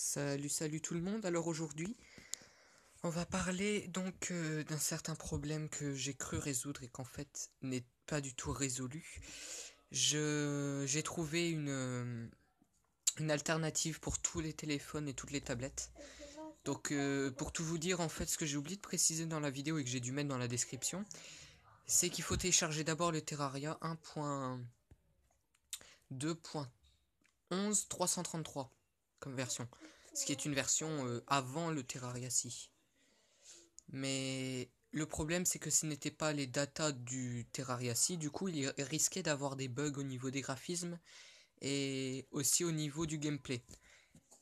Salut, salut tout le monde. Alors aujourd'hui, on va parler donc euh, d'un certain problème que j'ai cru résoudre et qu'en fait n'est pas du tout résolu. Je j'ai trouvé une euh, une alternative pour tous les téléphones et toutes les tablettes. Donc euh, pour tout vous dire en fait ce que j'ai oublié de préciser dans la vidéo et que j'ai dû mettre dans la description, c'est qu'il faut télécharger d'abord le Terraria 1.2.11.333 comme version. Ce qui est une version euh, avant le Terraria 6. Mais le problème, c'est que ce n'était pas les datas du Terraria 6. Du coup, il risquait d'avoir des bugs au niveau des graphismes et aussi au niveau du gameplay.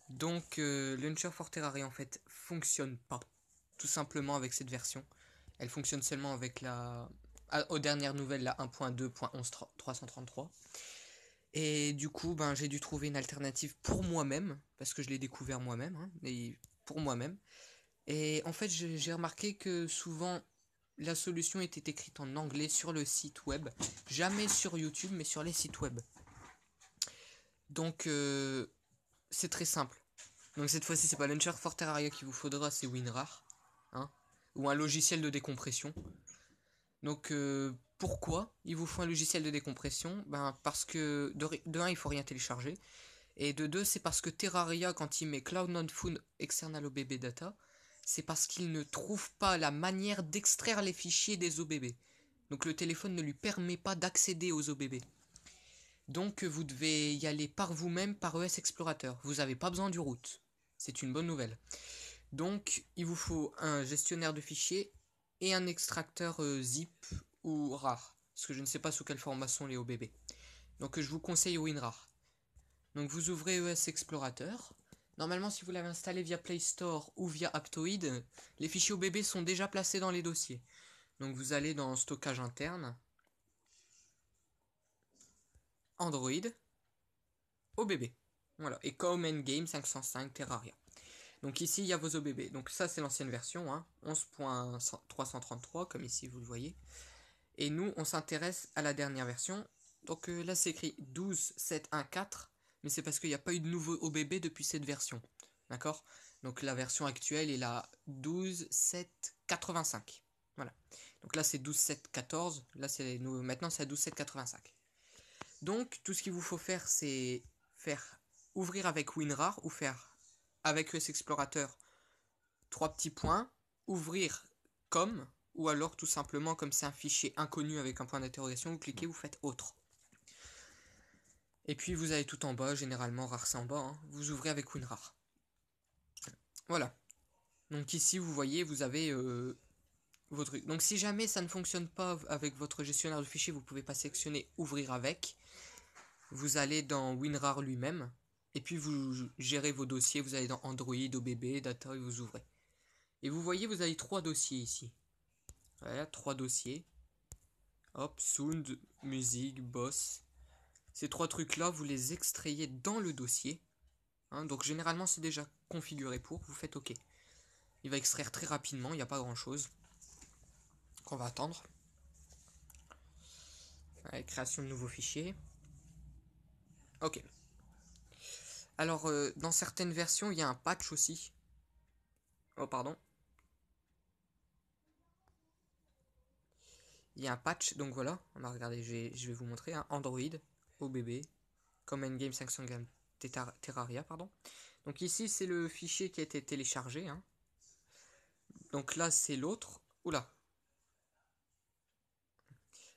Donc, le euh, Launcher for Terraria, en fait, fonctionne pas. Tout simplement avec cette version. Elle fonctionne seulement avec la... Aux dernières nouvelles, la 1.2.11.333. Et du coup, ben, j'ai dû trouver une alternative pour moi-même, parce que je l'ai découvert moi-même, hein, et pour moi-même. Et en fait, j'ai remarqué que souvent, la solution était écrite en anglais sur le site web, jamais sur YouTube, mais sur les sites web. Donc, euh, c'est très simple. Donc cette fois-ci, c'est pas Launcher for Terraria qu'il vous faudra, c'est WinRAR, hein, ou un logiciel de décompression. Donc euh, pourquoi il vous faut un logiciel de décompression ben Parce que de, 1 un, il faut rien télécharger. Et de deux, c'est parce que Terraria, quand il met Cloud non phone External OBB Data, c'est parce qu'il ne trouve pas la manière d'extraire les fichiers des OBB. Donc le téléphone ne lui permet pas d'accéder aux OBB. Donc vous devez y aller par vous-même par ES Explorateur. Vous n'avez pas besoin du route C'est une bonne nouvelle. Donc il vous faut un gestionnaire de fichiers et un extracteur euh, zip ou rare, Parce que je ne sais pas sous quelle format sont les OBB. Donc je vous conseille WinRAR. Donc vous ouvrez ES Explorateur. Normalement, si vous l'avez installé via Play Store ou via Aptoid, les fichiers OBB sont déjà placés dans les dossiers. Donc vous allez dans Stockage interne, Android, OBB. Voilà, et Common Game 505 Terraria. Donc ici, il y a vos OBB. Donc ça, c'est l'ancienne version, 11.333, hein. comme ici, vous le voyez. Et nous, on s'intéresse à la dernière version. Donc euh, là, c'est écrit 12.7.1.4, mais c'est parce qu'il n'y a pas eu de nouveau OBB depuis cette version. D'accord Donc la version actuelle est la 12.7.85. Voilà. Donc là, c'est 12.7.14. Là, c'est maintenant, c'est à 12.7.85. Donc, tout ce qu'il vous faut faire, c'est faire ouvrir avec WinRAR ou faire avec US Explorateur trois petits points, ouvrir comme ou alors tout simplement comme c'est un fichier inconnu avec un point d'interrogation, vous cliquez, vous faites autre. Et puis vous allez tout en bas, généralement rare c'est en bas, hein. vous ouvrez avec WinRAR. Voilà. Donc ici vous voyez vous avez euh, votre... Donc si jamais ça ne fonctionne pas avec votre gestionnaire de fichiers, vous ne pouvez pas sélectionner ouvrir avec. Vous allez dans WinRAR lui-même, et puis vous gérez vos dossiers, vous allez dans Android, OBB, Data et vous ouvrez. Et vous voyez, vous avez trois dossiers ici. Voilà, trois dossiers. Hop, sound, musique, boss. Ces trois trucs-là, vous les extrayez dans le dossier. Hein, donc généralement, c'est déjà configuré pour. Vous faites OK. Il va extraire très rapidement, il n'y a pas grand-chose. Qu'on va attendre. création de nouveaux fichiers. Ok. Alors, euh, dans certaines versions, il y a un patch aussi. Oh, pardon. il y a un patch, donc voilà, on va regarder, je vais, vous montrer, un hein. Android, OBB, Common Game 500 Game Terraria, pardon. Donc ici, c'est le fichier qui a été téléchargé. Hein. Donc là, c'est l'autre. Oula.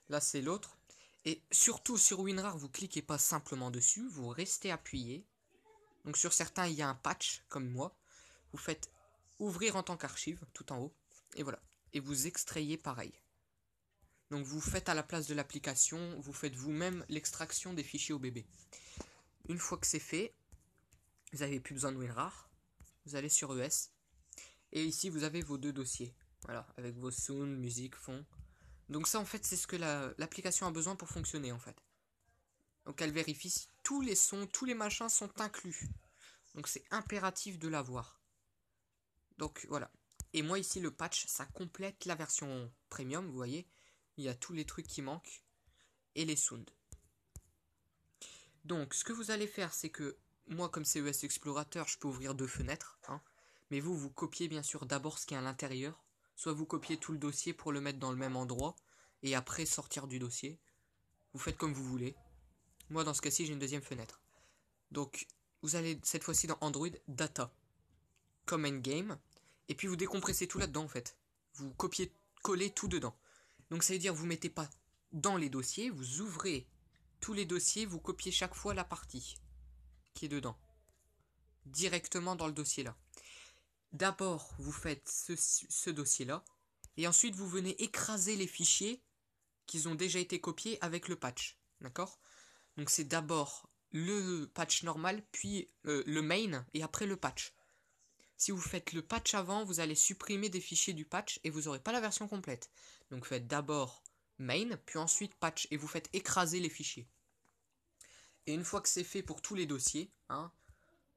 Là, c'est l'autre. Et surtout, sur WinRAR, vous cliquez pas simplement dessus, vous restez appuyé. Donc sur certains, il y a un patch, comme moi. Vous faites ouvrir en tant qu'archive, tout en haut. Et voilà. Et vous extrayez pareil. Donc vous faites à la place de l'application, vous faites vous-même l'extraction des fichiers au bébé. Une fois que c'est fait, vous n'avez plus besoin de WinRAR. Vous allez sur ES. Et ici, vous avez vos deux dossiers. Voilà, avec vos sons, musique, fond. Donc ça, en fait, c'est ce que l'application a besoin pour fonctionner, en fait. Donc elle vérifie si tous les sons, tous les machins sont inclus. Donc c'est impératif de l'avoir. Donc voilà. Et moi ici le patch, ça complète la version premium, vous voyez il y a tous les trucs qui manquent et les sound Donc, ce que vous allez faire, c'est que moi, comme CES Explorateur, je peux ouvrir deux fenêtres. Hein, mais vous, vous copiez bien sûr d'abord ce qui est à l'intérieur. Soit vous copiez tout le dossier pour le mettre dans le même endroit. Et après sortir du dossier. Vous faites comme vous voulez. Moi, dans ce cas-ci, j'ai une deuxième fenêtre. Donc, vous allez cette fois-ci dans Android, Data, Common Game. Et puis vous décompressez tout là-dedans en fait. Vous copiez, collez tout dedans. Donc ça veut dire que vous ne mettez pas dans les dossiers, vous ouvrez tous les dossiers, vous copiez chaque fois la partie qui est dedans. Directement dans le dossier là. D'abord, vous faites ce, dossier là. Et ensuite, vous venez écraser les fichiers qui ont déjà été copiés avec le patch. D'accord Donc c'est d'abord le patch normal, puis euh, le main, et après le patch. Si vous faites le patch avant, vous allez supprimer des fichiers du patch et vous n'aurez pas la version complète. Donc faites d'abord main, puis ensuite patch, et vous faites écraser les fichiers. Et une fois que c'est fait pour tous les dossiers, hein,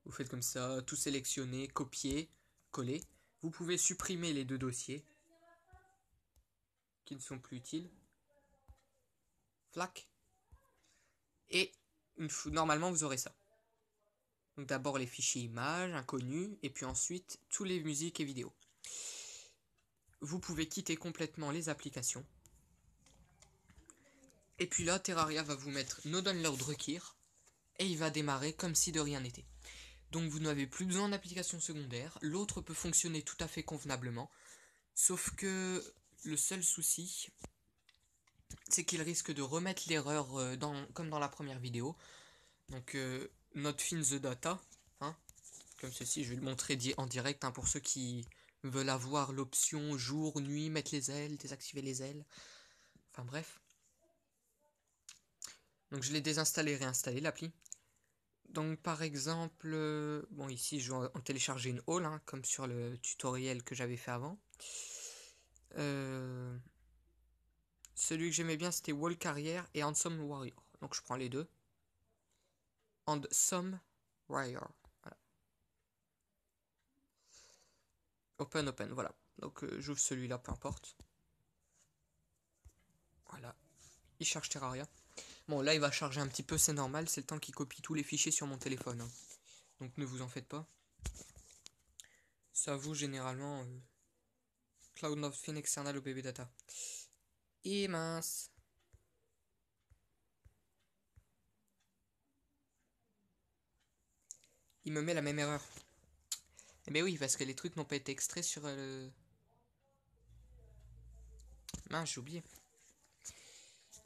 vous faites comme ça, tout sélectionner, copier, coller. Vous pouvez supprimer les deux dossiers qui ne sont plus utiles. Flac. Et normalement, vous aurez ça. Donc d'abord les fichiers images, inconnus, et puis ensuite tous les musiques et vidéos. Vous pouvez quitter complètement les applications. Et puis là, Terraria va vous mettre no download require, et il va démarrer comme si de rien n'était. Donc vous n'avez plus besoin d'applications secondaires, l'autre peut fonctionner tout à fait convenablement, sauf que le seul souci, c'est qu'il risque de remettre l'erreur euh, dans, comme dans la première vidéo. Donc euh, fins the data, hein, comme ceci, je vais le montrer en direct hein, pour ceux qui veulent avoir l'option jour, nuit, mettre les ailes, désactiver les ailes, enfin bref. Donc je l'ai désinstallé, réinstallé l'appli. Donc par exemple, euh, bon ici je vais en télécharger une haul, hein, comme sur le tutoriel que j'avais fait avant. Euh, celui que j'aimais bien c'était Wall Carrier et Handsome Warrior. Donc je prends les deux and some wire. Open, open, voilà. Donc euh, j'ouvre celui-là, peu importe. Voilà. Il charge Terraria. Bon, là, il va charger un petit peu, c'est normal. C'est le temps qu'il copie tous les fichiers sur mon téléphone. Hein. Donc ne vous en faites pas. Ça vous généralement euh, cloud Cloud fin External au bébé data. Et mince. il me met la même erreur. Mais eh ben oui, parce que les trucs n'ont pas été extraits sur euh, le... Mince, j'ai oublié.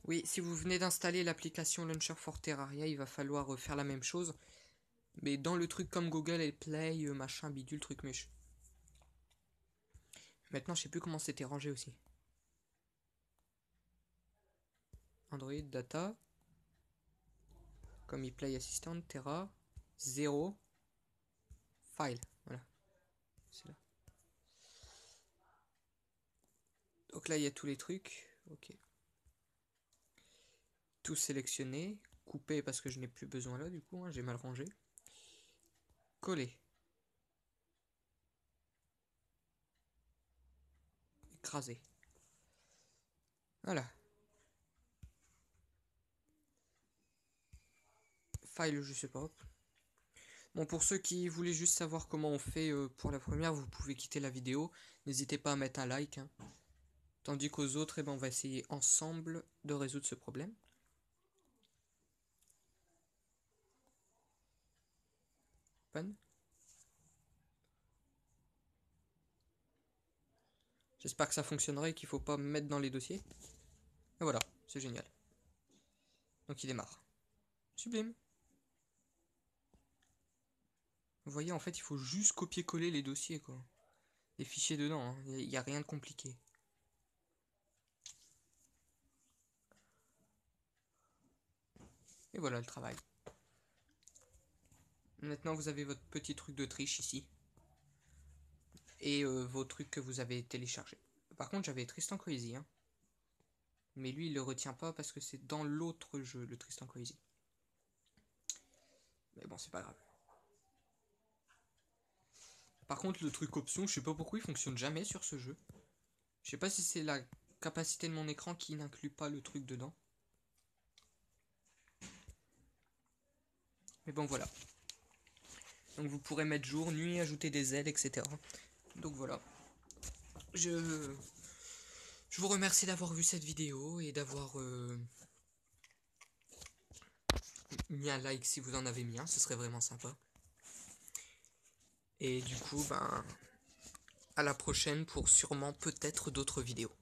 Oui, si vous venez d'installer l'application Launcher for Terraria, il va falloir euh, faire la même chose. Mais dans le truc comme Google et Play, euh, machin, bidule, truc muche. Maintenant, je sais plus comment c'était rangé aussi. Android, data. Comme Play Assistant, Terra, 0 file. Voilà. C'est là. Donc là, il y a tous les trucs. Ok. Tout sélectionné Couper parce que je n'ai plus besoin là, du coup. Hein. J'ai mal rangé. Coller. Écraser. Voilà. File, je sais pas. Bon, pour ceux qui voulaient juste savoir comment on fait euh, pour la première, vous pouvez quitter la vidéo. N'hésitez pas à mettre un like. Hein. Tandis qu'aux autres, eh ben, on va essayer ensemble de résoudre ce problème. J'espère que ça fonctionnerait et qu'il ne faut pas me mettre dans les dossiers. Et voilà, c'est génial. Donc il démarre. Sublime vous voyez, en fait, il faut juste copier-coller les dossiers, quoi. Les fichiers dedans, il hein. n'y a, rien de compliqué. Et voilà le travail. Maintenant, vous avez votre petit truc de triche ici. Et euh, vos trucs que vous avez téléchargés. Par contre, j'avais Tristan Crazy. Hein. Mais lui, il le retient pas parce que c'est dans l'autre jeu, le Tristan Crazy. Mais bon, c'est pas grave. Par contre, le truc option, je sais pas pourquoi il fonctionne jamais sur ce jeu. Je sais pas si c'est la capacité de mon écran qui n'inclut pas le truc dedans. Mais bon, voilà. Donc vous pourrez mettre jour, nuit, ajouter des ailes, etc. Donc voilà. Je, je vous remercie d'avoir vu cette vidéo et d'avoir euh, mis un like si vous en avez mis un, ce serait vraiment sympa. Et du coup, ben, à la prochaine pour sûrement peut-être d'autres vidéos.